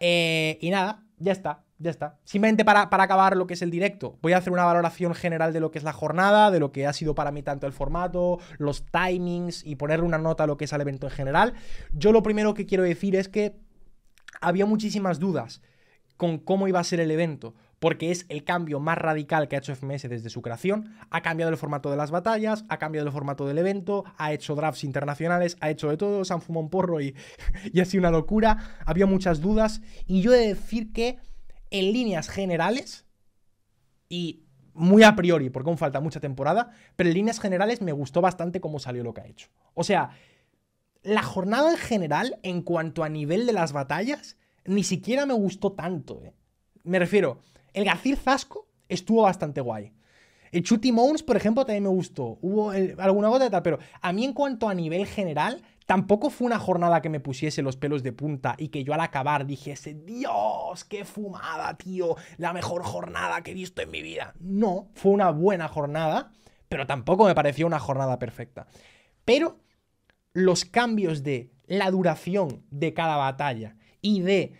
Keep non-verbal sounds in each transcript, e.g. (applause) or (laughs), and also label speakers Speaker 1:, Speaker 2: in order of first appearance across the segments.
Speaker 1: Eh, y nada, ya está, ya está. Simplemente para, para, acabar lo que es el directo, voy a hacer una valoración general de lo que es la jornada, de lo que ha sido para mí tanto el formato, los timings y ponerle una nota a lo que es el evento en general. Yo lo primero que quiero decir es que había muchísimas dudas con cómo iba a ser el evento porque es el cambio más radical que ha hecho FMS desde su creación. Ha cambiado el formato de las batallas, ha cambiado el formato del evento, ha hecho drafts internacionales, ha hecho de todo, se han fumado un porro (laughs) y, ha sido una locura. Había muchas dudas y yo he de decir que en líneas generales y muy a priori, porque aún falta mucha temporada, pero en líneas generales me gustó bastante cómo salió lo que ha hecho. O sea, la jornada en general, en cuanto a nivel de las batallas, ni siquiera me gustó tanto. ¿eh? Me refiero, el Gacil Zasco estuvo bastante guay. El Chuty por ejemplo, también me gustó. Hubo alguna gota de tal, pero a mí en cuanto a nivel general, tampoco fue una jornada que me pusiese los pelos de punta y que yo al acabar dijese, Dios, qué fumada, tío, la mejor jornada que he visto en mi vida. No, fue una buena jornada, pero tampoco me pareció una jornada perfecta. Pero los cambios de la duración de cada batalla y de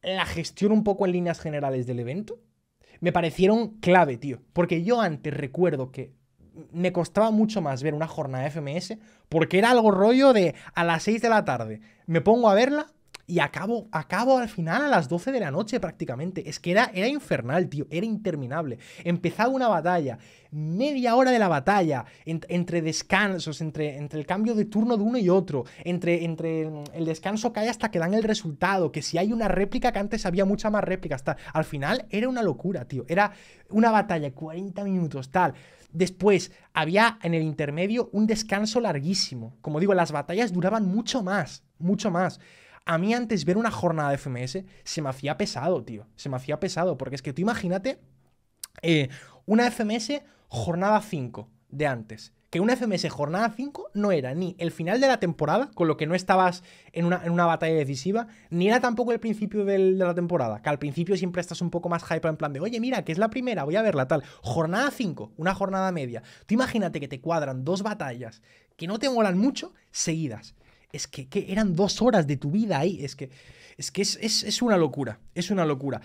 Speaker 1: la gestión un poco en líneas generales del evento, me parecieron clave, tío. Porque yo antes recuerdo que me costaba mucho más ver una jornada de FMS porque era algo rollo de a las 6 de la tarde me pongo a verla y acabo, acabo al final a las 12 de la noche prácticamente. Es que era, era infernal, tío, era interminable. Empezaba una batalla, media hora de la batalla, entre descansos, entre, entre el cambio de turno de uno y otro, entre, entre mm, el descanso que hay hasta que dan el resultado, que si hay una réplica, que antes había mucha más réplica, hasta al final era una locura, tío. Era una batalla, 40 minutos, tal. Después había en el intermedio un descanso larguísimo. Como digo, las batallas duraban mucho más, mucho más a mí antes ver una jornada de FMS se me hacía pesado, tío. Se me hacía pesado, porque es que tú imagínate eh, una FMS jornada 5 de antes. Que una FMS jornada 5 no era ni el final de la temporada, con lo que no estabas en una, batalla decisiva, ni era tampoco el principio de la temporada, que al principio siempre estás un poco más hype en plan de, oye, mira, que es la primera, voy a verla tal. Jornada 5, una jornada media. Tú imagínate que te cuadran dos batallas que no te molan mucho seguidas es que, eran dos horas de tu vida ahí. Es que, es, es, una locura, es una locura.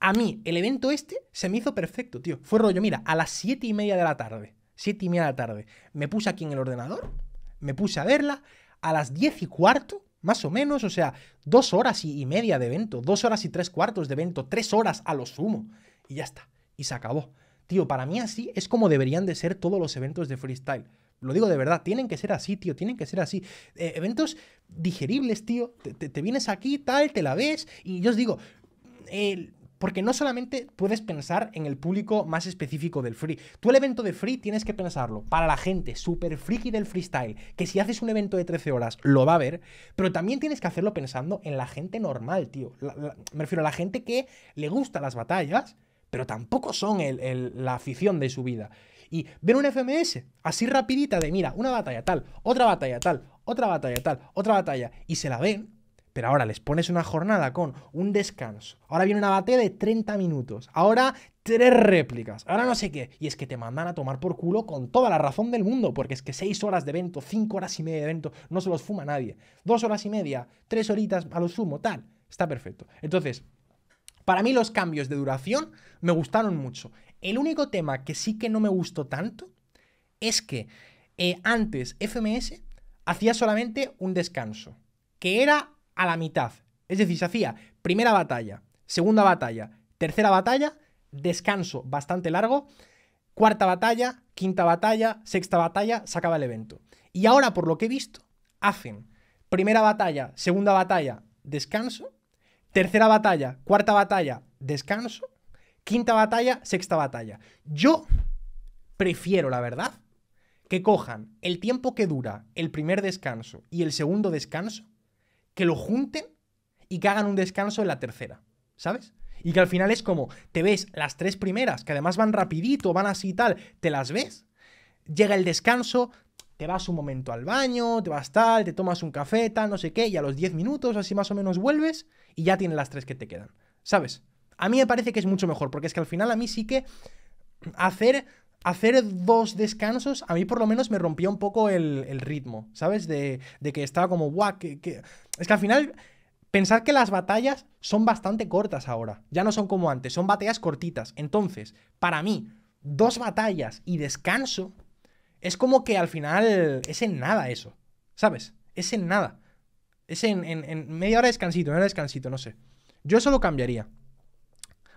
Speaker 1: A mí, el evento este se me hizo perfecto, tío. Fue rollo, mira, a las siete y media de la tarde, siete y media de la tarde, me puse aquí en el ordenador, me puse a verla, a las diez y cuarto, más o menos, o sea, dos horas y media de evento, dos horas y tres cuartos de evento, tres horas a lo sumo, y ya está, y se acabó. Tío, para mí así es como deberían de ser todos los eventos de freestyle. Lo digo de verdad, tienen que ser así, tío, tienen que ser así. Eh, eventos digeribles, tío. Te, vienes aquí, tal, te la ves. Y yo os digo, porque no solamente puedes pensar en el público más específico del free. Tú el evento de free tienes que pensarlo para la gente súper friki del freestyle, que si haces un evento de 13 horas lo va a ver, pero también tienes que hacerlo pensando en la gente normal, tío. me refiero a la gente que le gusta las batallas, pero tampoco son el, la afición de su vida y ven un FMS así rapidita de, mira, una batalla tal, otra batalla tal, otra batalla tal, otra batalla, y se la ven, pero ahora les pones una jornada con un descanso. Ahora viene una batalla de 30 minutos. Ahora tres réplicas. Ahora no sé qué. Y es que te mandan a tomar por culo con toda la razón del mundo. Porque es que 6 horas de evento, 5 horas y media de evento, no se los fuma nadie. 2 horas y media, tres horitas a lo sumo, tal. Está perfecto. Entonces, para mí los cambios de duración me gustaron mucho. El único tema que sí que no me gustó tanto es que eh, antes FMS hacía solamente un descanso, que era a la mitad. Es decir, se hacía primera batalla, segunda batalla, tercera batalla, descanso bastante largo, cuarta batalla, quinta batalla, sexta batalla, se acaba el evento. Y ahora, por lo que he visto, hacen primera batalla, segunda batalla, descanso, Tercera batalla, cuarta batalla, descanso. Quinta batalla, sexta batalla. Yo prefiero, la verdad, que cojan el tiempo que dura el primer descanso y el segundo descanso, que lo junten y que hagan un descanso en la tercera, ¿sabes? Y que al final es como, te ves las tres primeras, que además van rapidito, van así y tal, te las ves, llega el descanso, te vas un momento al baño, te vas tal, te tomas un café, tal, no sé qué, y a los 10 minutos así más o menos vuelves y ya tienes las tres que te quedan, ¿sabes? A mí me parece que es mucho mejor, porque es que al final a mí sí que hacer, hacer dos descansos, a mí por lo menos me rompía un poco el, ritmo, ¿sabes? De, que estaba como, guau, que, Es que al final... pensar que las batallas son bastante cortas ahora. Ya no son como antes, son batallas cortitas. Entonces, para mí, dos batallas y descanso es como que al final es en nada eso, ¿sabes? Es en nada. Es en, en, media hora de descansito, media hora descansito, no sé. Yo eso lo cambiaría.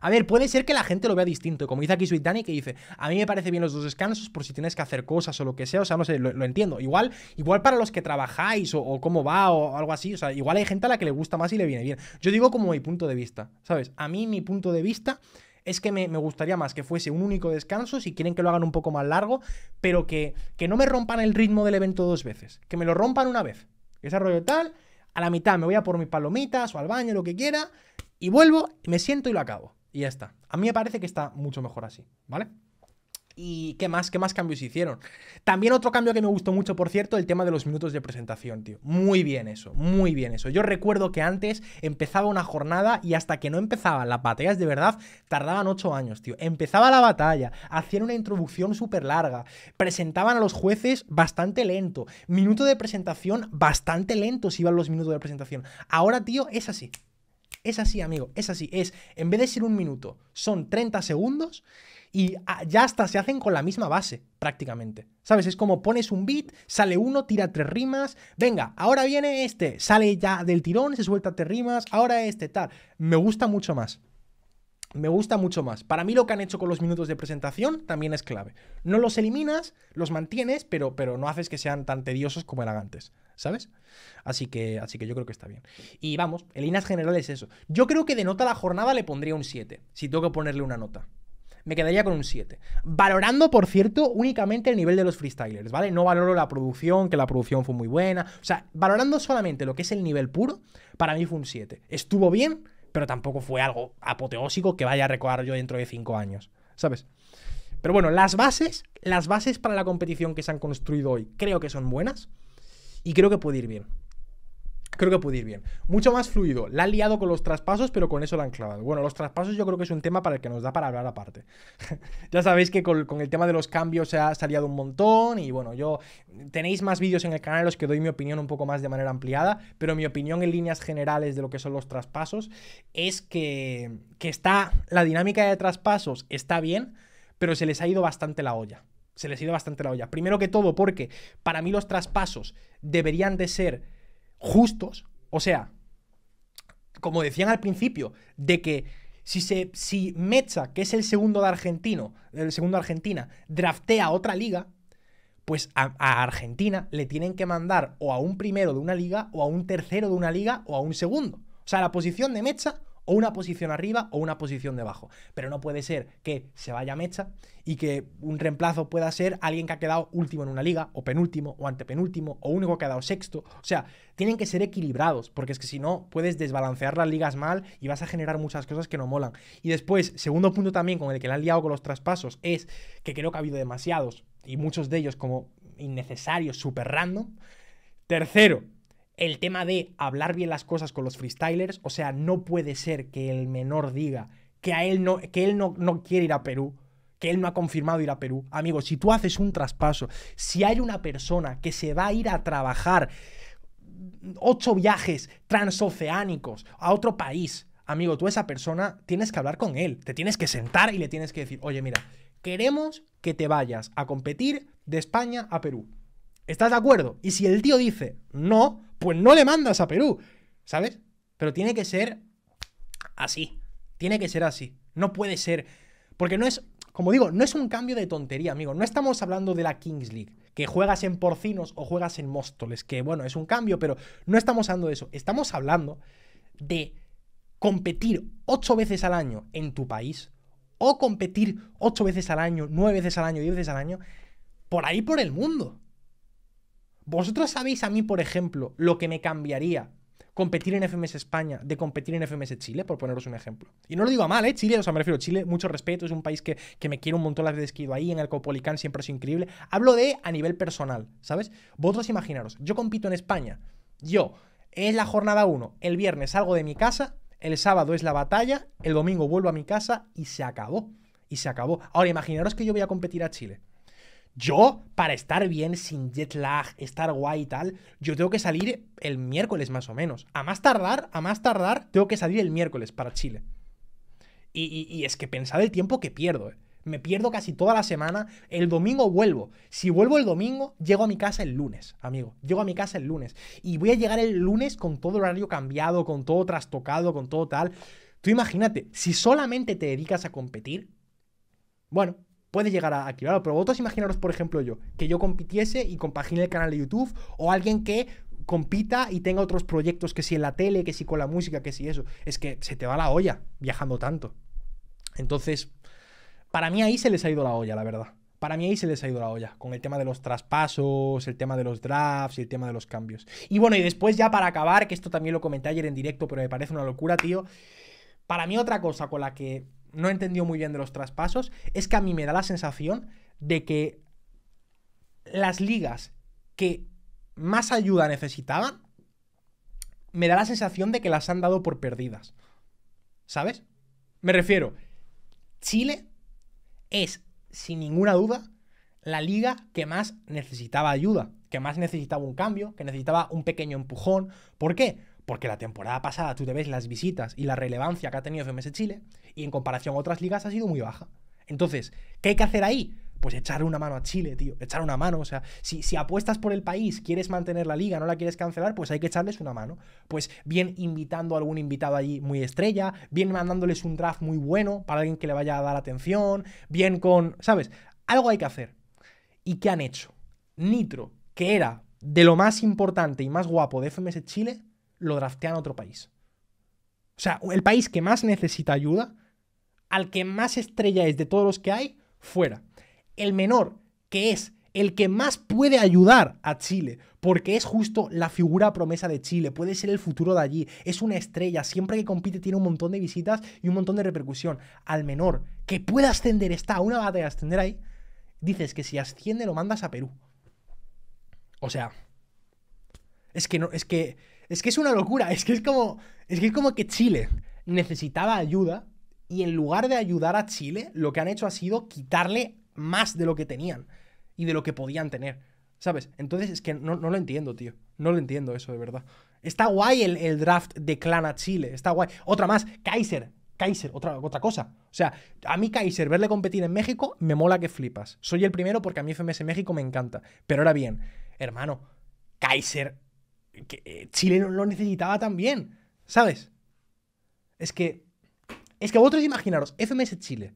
Speaker 1: A ver, puede ser que la gente lo vea distinto, como dice aquí Sweet Danny, que dice, a mí me parece bien los dos descansos por si tienes que hacer cosas o lo que sea, o sea, no sé, lo, entiendo. Igual, igual para los que trabajáis o, cómo va o algo así, o sea, igual hay gente a la que le gusta más y le viene bien. Yo digo como mi punto de vista, ¿sabes? A mí mi punto de vista es que me, gustaría más que fuese un único descanso, si quieren que lo hagan un poco más largo, pero que, que no me rompan el ritmo del evento dos veces, que me lo rompan una vez. Ese rollo tal, a la mitad me voy a por mis palomitas o al baño, lo que quiera, y vuelvo, me siento y lo acabo. Y ya está. A mí me parece que está mucho mejor así, ¿vale? ¿Y qué más? ¿Qué más cambios hicieron? También otro cambio que me gustó mucho, por cierto, el tema de los minutos de presentación, tío. Muy bien eso, muy bien eso. Yo recuerdo que antes empezaba una jornada y hasta que no empezaban las batallas de verdad, tardaban ocho años, tío. Empezaba la batalla, hacían una introducción súper larga, presentaban a los jueces bastante lento, minuto de presentación bastante lento si iban los minutos de presentación. Ahora, tío, es así. Es así, amigo, es así. Es, en vez de ser un minuto, son 30 segundos y ah, ya hasta se hacen con la misma base, prácticamente. ¿Sabes? Es como pones un beat, sale uno, tira tres rimas, venga, ahora viene este, sale ya del tirón, se suelta tres rimas, ahora este, tal. Me gusta mucho más. Me gusta mucho más. Para mí lo que han hecho con los minutos de presentación también es clave. No los eliminas, los mantienes, pero, pero no haces que sean tan tediosos como eran antes. ¿sabes? Así que, así que yo creo que está bien. Y vamos, en general generales eso. Yo creo que de nota a la jornada le pondría un 7, si tengo que ponerle una nota me quedaría con un 7. Valorando, por cierto, únicamente el nivel de los freestylers, ¿vale? No valoro la producción, que la producción fue muy buena. O sea, valorando solamente lo que es el nivel puro, para mí fue un 7. Estuvo bien, pero tampoco fue algo apoteósico que vaya a recordar yo dentro de 5 años, ¿sabes? Pero bueno, las bases, las bases para la competición que se han construido hoy creo que son buenas y creo que puede ir bien creo que puede ir bien. Mucho más fluido. La ha liado con los traspasos, pero con eso la han clavado. Bueno, los traspasos yo creo que es un tema para el que nos da para hablar aparte. (laughs) ya sabéis que con, el tema de los cambios se ha, salido un montón y bueno, yo tenéis más vídeos en el canal en los que doy mi opinión un poco más de manera ampliada, pero mi opinión en líneas generales de lo que son los traspasos es que, que está, la dinámica de traspasos está bien, pero se les ha ido bastante la olla. Se les ha ido bastante la olla. Primero que todo, porque para mí los traspasos deberían de ser justos, o sea, como decían al principio, de que si, se, si Mecha, que es el segundo de argentino, el segundo de Argentina, draftea otra liga, pues a, Argentina le tienen que mandar o a un primero de una liga, o a un tercero de una liga, o a un segundo. O sea, la posición de Mecha o una posición arriba o una posición debajo. Pero no puede ser que se vaya Mecha y que un reemplazo pueda ser alguien que ha quedado último en una liga, o penúltimo, o antepenúltimo, o único que ha quedado sexto. O sea, tienen que ser equilibrados, porque es que si no, puedes desbalancear las ligas mal y vas a generar muchas cosas que no molan. Y después, segundo punto también con el que le han liado con los traspasos, es que creo que ha habido demasiados, y muchos de ellos como innecesarios, super random. Tercero, el tema de hablar bien las cosas con los freestylers, o sea, no puede ser que el menor diga que, a él, no, que él no, no quiere ir a Perú, que él no ha confirmado ir a Perú. Amigo, si tú haces un traspaso, si hay una persona que se va a ir a trabajar ocho viajes transoceánicos a otro país, amigo, tú esa persona tienes que hablar con él, te tienes que sentar y le tienes que decir, oye, mira, queremos que te vayas a competir de España a Perú. ¿Estás de acuerdo? Y si el tío dice no, pues no le mandas a Perú, ¿sabes? Pero tiene que ser así, tiene que ser así, no puede ser, porque no es, como digo, no es un cambio de tontería, amigo, no estamos hablando de la Kings League, que juegas en Porcinos o juegas en Móstoles, que bueno, es un cambio, pero no estamos hablando de eso, estamos hablando de competir ocho veces al año en tu país o competir ocho veces al año, nueve veces al año, diez veces al año, por ahí por el mundo. ¿Vosotros sabéis a mí, por ejemplo, lo que me cambiaría competir en FMS España de competir en FMS Chile, por poneros un ejemplo. Y no lo digo a mal, ¿eh? Chile, o sea, me refiero a Chile, mucho respeto, es un país que, me quiere un montón las veces que he ido ahí, en el Copolicán siempre es increíble. Hablo de a nivel personal, ¿sabes? Vosotros imaginaros, yo compito en España, yo, es la jornada 1, el viernes salgo de mi casa, el sábado es la batalla, el domingo vuelvo a mi casa y se acabó. Y se acabó. Ahora imaginaros que yo voy a competir a Chile. Yo, para estar bien, sin jet lag, estar guay y tal, yo tengo que salir el miércoles más o menos. A más tardar, a más tardar, tengo que salir el miércoles para Chile. Y, es que pensad el tiempo que pierdo. ¿eh? Me pierdo casi toda la semana. El domingo vuelvo. Si vuelvo el domingo, llego a mi casa el lunes, amigo. Llego a mi casa el lunes. Y voy a llegar el lunes con todo el horario cambiado, con todo trastocado, con todo tal. Tú imagínate, si solamente te dedicas a competir, bueno, puede llegar a activarlo. Pero vosotros imaginaros, por ejemplo, yo, que yo compitiese y compagine el canal de YouTube o alguien que compita y tenga otros proyectos, que si en la tele, que si con la música, que si eso. Es que se te va la olla viajando tanto. Entonces, para mí ahí se les ha ido la olla, la verdad. Para mí ahí se les ha ido la olla, con el tema de los traspasos, el tema de los drafts y el tema de los cambios. Y bueno, y después ya para acabar, que esto también lo comenté ayer en directo, pero me parece una locura, tío. Para mí otra cosa con la que no entendió muy bien de los traspasos, es que a mí me da la sensación de que las ligas que más ayuda necesitaban, me da la sensación de que las han dado por perdidas. ¿Sabes? Me refiero, Chile es, sin ninguna duda, la liga que más necesitaba ayuda, que más necesitaba un cambio, que necesitaba un pequeño empujón. ¿Por qué? Porque la temporada pasada tú te ves las visitas y la relevancia que ha tenido FMS Chile y en comparación a otras ligas ha sido muy baja. Entonces, ¿qué hay que hacer ahí? Pues echarle una mano a Chile, tío. Echar una mano. O sea, si, si apuestas por el país, quieres mantener la liga, no la quieres cancelar, pues hay que echarles una mano. Pues bien invitando a algún invitado allí muy estrella, bien mandándoles un draft muy bueno para alguien que le vaya a dar atención, bien con. ¿Sabes? Algo hay que hacer. ¿Y qué han hecho? Nitro, que era de lo más importante y más guapo de FMS Chile, lo draftean a otro país. O sea, el país que más necesita ayuda, al que más estrella es de todos los que hay, fuera. El menor, que es el que más puede ayudar a Chile, porque es justo la figura promesa de Chile, puede ser el futuro de allí, es una estrella, siempre que compite tiene un montón de visitas y un montón de repercusión. Al menor, que pueda ascender, está una batalla de ascender ahí, dices que si asciende lo mandas a Perú. O sea, es que no, es que es que es una locura, es que es como, es que es como que Chile necesitaba ayuda y en lugar de ayudar a Chile, lo que han hecho ha sido quitarle más de lo que tenían y de lo que podían tener, ¿sabes? Entonces es que no, lo entiendo, tío. No lo entiendo eso, de verdad. Está guay el, draft de Clan a Chile, está guay. Otra más, Kaiser. Kaiser, otra, otra cosa. O sea, a mí Kaiser, verle competir en México, me mola que flipas. Soy el primero porque a mí FMS México me encanta. Pero ahora bien, hermano, Kaiser que eh, Chile lo necesitaba también, ¿sabes? Es que, es que vosotros imaginaros, FMS Chile,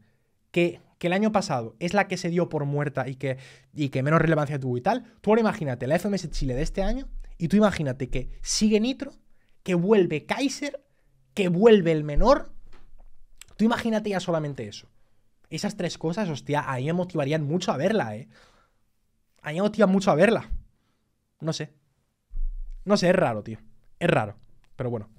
Speaker 1: que, que, el año pasado es la que se dio por muerta y que, y que menos relevancia tuvo y tal, tú ahora imagínate la FMS Chile de este año y tú imagínate que sigue Nitro, que vuelve Kaiser, que vuelve el menor, tú imagínate ya solamente eso. Esas tres cosas, hostia, a mí me motivarían mucho a verla, ¿eh? A mí me mucho a verla. No sé, no sé, es raro, tío. Es raro. Pero bueno.